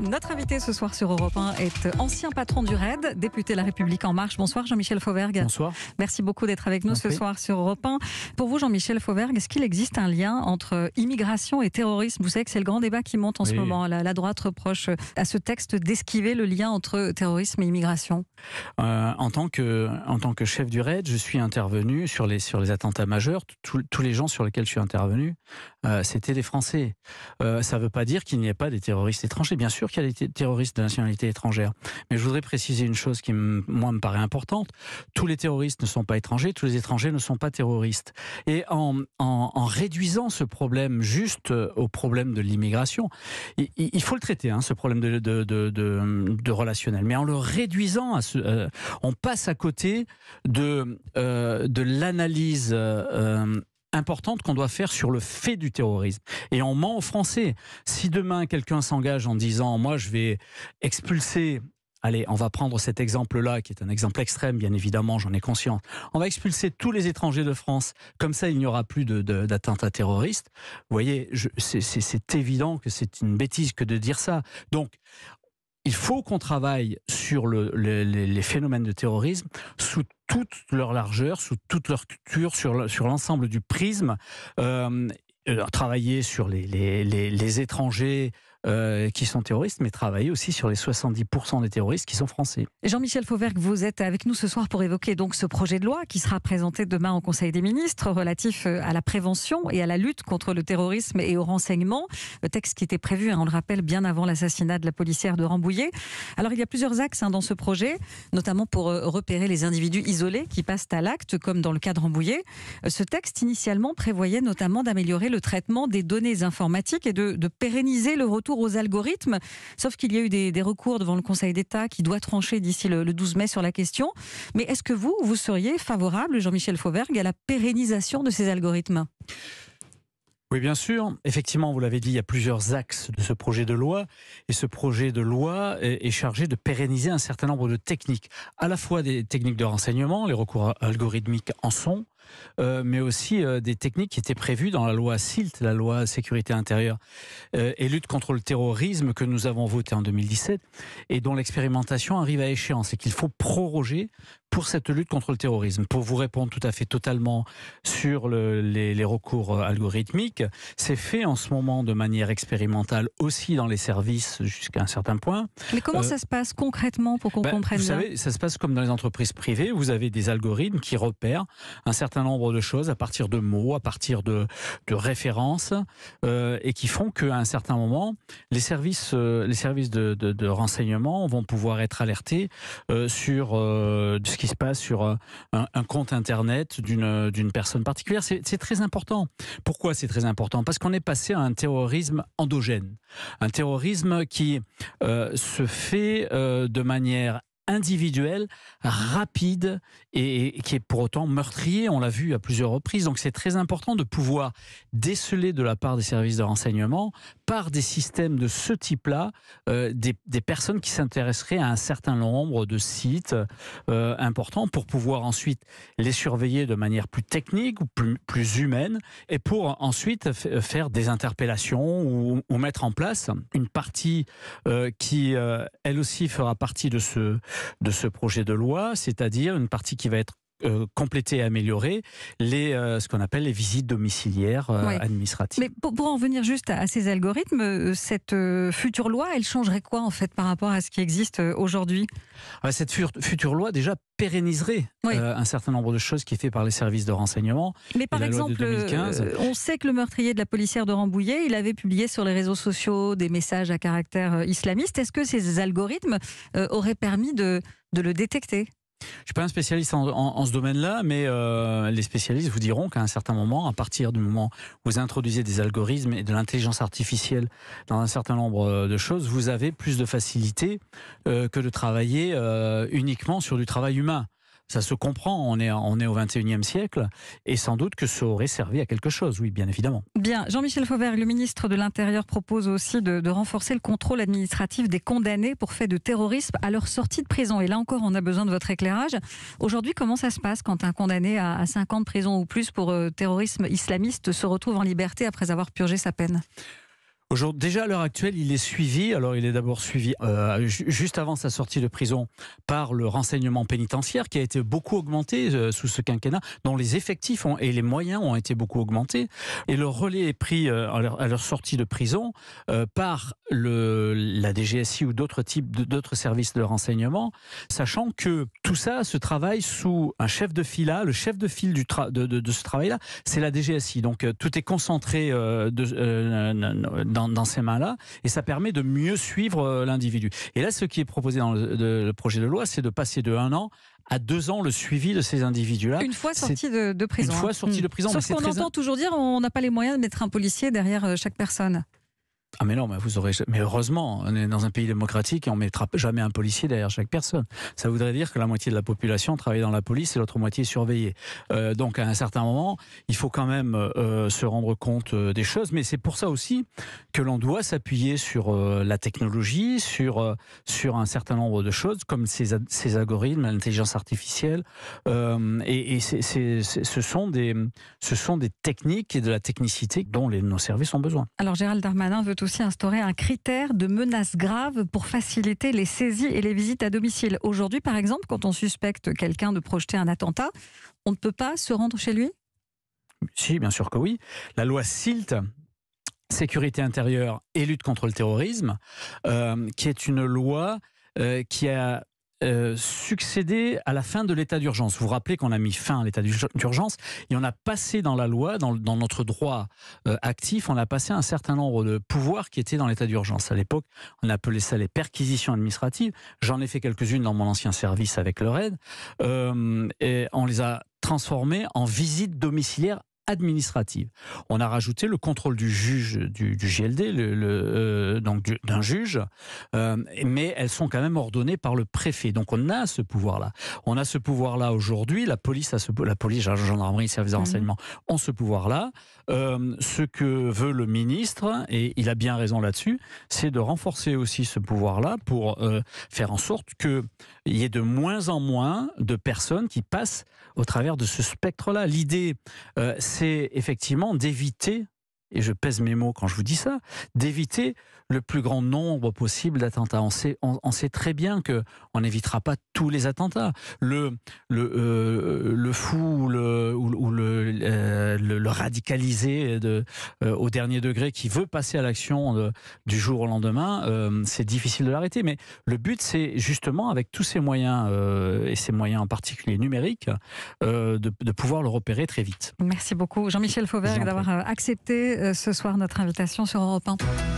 Notre invité ce soir sur Europe 1 est ancien patron du RAID, député de La République En Marche. Bonsoir Jean-Michel Fauvergue. Bonsoir. Merci beaucoup d'être avec nous ce soir sur Europe 1. Pour vous, Jean-Michel Fauvergue, est-ce qu'il existe un lien entre immigration et terrorisme Vous savez que c'est le grand débat qui monte en ce moment. La, droite reproche à ce texte d'esquiver le lien entre terrorisme et immigration. Euh, en, tant que, en tant que chef du RAID, je suis intervenu sur les, sur les attentats majeurs. tous les gens sur lesquels je suis intervenu, euh, c'était des Français. Euh, ça ne veut pas dire qu'il n'y ait pas des terroristes étrangers. Bien sûr sûr qu'il y terroristes de nationalité étrangère. Mais je voudrais préciser une chose qui, moi, me paraît importante. Tous les terroristes ne sont pas étrangers, tous les étrangers ne sont pas terroristes. Et en, réduisant ce problème juste euh, au problème de l'immigration, il, faut le traiter, hein, ce problème de, de, relationnel. Mais en le réduisant, à ce, euh, on passe à côté de, euh, de l'analyse importante qu'on doit faire sur le fait du terrorisme. Et on ment aux Français. Si demain quelqu'un s'engage en disant moi je vais expulser Allez, on va prendre cet exemple-là, qui est un exemple extrême, bien évidemment, j'en ai conscience. On va expulser tous les étrangers de France. Comme ça, il n'y aura plus d'attentats terroristes. Vous voyez, c'est évident que c'est une bêtise que de dire ça. Donc, il faut qu'on travaille sur les phénomènes de terrorisme sous toute leur largeur, sous toute leur culture, sur l'ensemble du prisme. Euh, euh, travailler sur les étrangers, euh, qui sont terroristes, mais travailler aussi sur les 70% des terroristes qui sont français. Jean-Michel Fauvergue, vous êtes avec nous ce soir pour évoquer donc ce projet de loi qui sera présenté demain au Conseil des ministres relatif euh, à la prévention et à la lutte contre le terrorisme et au renseignement. Le texte qui était prévu, hein, on le rappelle, bien avant l'assassinat de la policière de Rambouillet. Alors il y a plusieurs axes hein, dans ce projet, notamment pour euh, repérer les individus isolés qui passent à l'acte, comme dans le cas de Rambouillet. Ce texte initialement prévoyait notamment d'améliorer le traitement des données informatiques et de pérenniser le retour aux algorithmes. Sauf qu'il y a eu des, recours devant le Conseil d'État qui doit trancher d'ici le, 12 mai sur la question. Mais est-ce que vous, vous seriez favorable, Jean-Michel Fauvergue, à la pérennisation de ces algorithmes oui, bien sûr. Effectivement, vous l'avez dit, il y a plusieurs axes de ce projet de loi. Et ce projet de loi est chargé de pérenniser un certain nombre de techniques, à la fois des techniques de renseignement, les recours algorithmiques en sont, euh, mais aussi euh, des techniques qui étaient prévues dans la loi SILT, la loi sécurité intérieure euh, et lutte contre le terrorisme que nous avons voté en 2017 et dont l'expérimentation arrive à échéance et qu'il faut proroger pour cette lutte contre le terrorisme. Pour vous répondre tout à fait totalement sur les, recours algorithmiques, c'est fait en ce moment de manière expérimentale aussi dans les services jusqu'à un certain point. Mais comment ça se passe concrètement pour qu'on ben, comprenne Vous savez, ça se passe comme dans les entreprises privées, vous avez des algorithmes qui repèrent un certain nombre de choses à partir de mots, à partir de, références, euh, et qui font qu'à un certain moment, les services, euh, les services de, renseignement vont pouvoir être alertés euh, sur ce qui se passe sur un, un compte Internet d'une personne particulière. C'est très important. Pourquoi c'est très important Parce qu'on est passé à un terrorisme endogène, un terrorisme qui se fait de manière individuel, rapide et, qui est pour autant meurtrier. On l'a vu à plusieurs reprises. Donc c'est très important de pouvoir déceler de la part des services de renseignement, par des systèmes de ce type-là, euh, des, personnes qui s'intéresseraient à un certain nombre de sites euh, importants pour pouvoir ensuite les surveiller de manière plus technique ou plus, plus humaine et pour ensuite faire des interpellations ou, mettre en place une partie euh, qui, elle aussi, fera partie de ce de ce projet de loi, c'est-à-dire une partie qui va être euh, compléter et améliorer les, euh, ce qu'on appelle les visites domiciliaires euh, administratives. Mais pour, en venir juste à, ces algorithmes, cette future loi, elle changerait quoi en fait par rapport à ce qui existe aujourd'hui ah bah, Cette future loi déjà pérenniserait un certain nombre de choses qui est fait par les services de renseignement. Mais par exemple, on sait que le meurtrier de la policière de Rambouillet, il avait publié sur les réseaux sociaux des messages à caractère islamiste. Est-ce que ces algorithmes auraient permis de le détecter je suis pas un spécialiste en, ce domaine-là, mais euh, les spécialistes vous diront qu'à un certain moment, à partir du moment où vous introduisez des algorithmes et de l'intelligence artificielle dans un certain nombre euh, de choses, vous avez plus de facilité euh, que de travailler uniquement sur du travail humain. Ça se comprend, on est, on est au 21e siècle, et sans doute que ça aurait servi à quelque chose, oui, bien évidemment. Bien, Jean-Michel Fauvert, le ministre de l'Intérieur, propose aussi de, renforcer le contrôle administratif des condamnés pour faits de terrorisme à leur sortie de prison. Et là encore, on a besoin de votre éclairage. Aujourd'hui, comment ça se passe quand un condamné à, 5 ans de prison ou plus pour euh, terrorisme islamiste se retrouve en liberté après avoir purgé sa peine Aujourd'hui, déjà à l'heure actuelle, il est suivi. Alors, il est d'abord suivi euh, juste avant sa sortie de prison par le renseignement pénitentiaire qui a été beaucoup augmenté euh, sous ce quinquennat, dont les effectifs ont, et les moyens ont été beaucoup augmentés. Et le relais est pris euh, à, leur, sortie de prison par le, la DGSI ou d'autres types d'autres services de renseignement, sachant que tout ça se travaille sous un chef de file Le chef de file du de, de, ce travail-là, c'est la DGSI. Donc, tout est concentré dans dans, ces mains-là, et ça permet de mieux suivre euh, l'individu. Et là, ce qui est proposé dans le, projet de loi, c'est de passer de un an à deux ans le suivi de ces individus-là. Une fois sortis de, prison. Une fois hein. sortis de prison. Sauf qu'on entend toujours dire on n'a pas les moyens de mettre un policier derrière euh, chaque personne. Ah mais non, mais vous aurez. Mais heureusement, on est dans un pays démocratique et on mettra jamais un policier derrière chaque personne. Ça voudrait dire que la moitié de la population travaille dans la police et l'autre moitié est surveillée. Euh, donc à un certain moment, il faut quand même euh, se rendre compte euh, des choses. Mais c'est pour ça aussi que l'on doit s'appuyer sur la technologie, sur sur un certain nombre de choses comme ces, ces algorithmes, l'intelligence artificielle. et, et ce sont des ce sont des techniques et de la technicité dont les, nos services ont besoin. Alors Gérald Darmanin veut aussi instaurer un critère de menace grave pour faciliter les saisies et les visites à domicile. Aujourd'hui, par exemple, quand on suspecte quelqu'un de projeter un attentat, on ne peut pas se rendre chez lui Si, bien sûr que oui. La loi SILT, sécurité intérieure et lutte contre le terrorisme, euh, qui est une loi euh, qui a euh, succéder à la fin de l'état d'urgence. Vous vous rappelez qu'on a mis fin à l'état d'urgence et on a passé dans la loi, dans, notre droit euh, actif, on a passé un certain nombre de pouvoirs qui étaient dans l'état d'urgence. À l'époque, on appelait ça les perquisitions administratives. J'en ai fait quelques-unes dans mon ancien service avec le RAID. Euh, et on les a transformées en visites domiciliaires administrative. On a rajouté le contrôle du juge du, GLD, euh, donc d'un juge, euh, mais elles sont quand même ordonnées par le préfet. Donc on a ce pouvoir-là. On a ce pouvoir-là aujourd'hui. La police a ce la police, la gendarmerie, services de mhm. renseignement ont ce pouvoir-là. Euh, ce que veut le ministre, et il a bien raison là-dessus, c'est de renforcer aussi ce pouvoir-là pour faire en sorte que il y ait de moins en moins de personnes qui passent au travers de ce spectre-là. L'idée, c'est c'est effectivement d'éviter et je pèse mes mots quand je vous dis ça, d'éviter le plus grand nombre possible d'attentats. On sait, très bien que on n'évitera pas tous les attentats. Le, le, euh, le fou ou le, euh, radicalisé de, euh, au dernier degré qui veut passer à l'action du jour au lendemain, c'est difficile de l'arrêter. Mais le but, c'est justement avec tous ces moyens, et ces moyens en particulier numériques, de, de pouvoir le repérer très vite. Merci beaucoup Jean-Michel Fauvert d'avoir accepté euh, ce soir notre invitation sur Europe 1.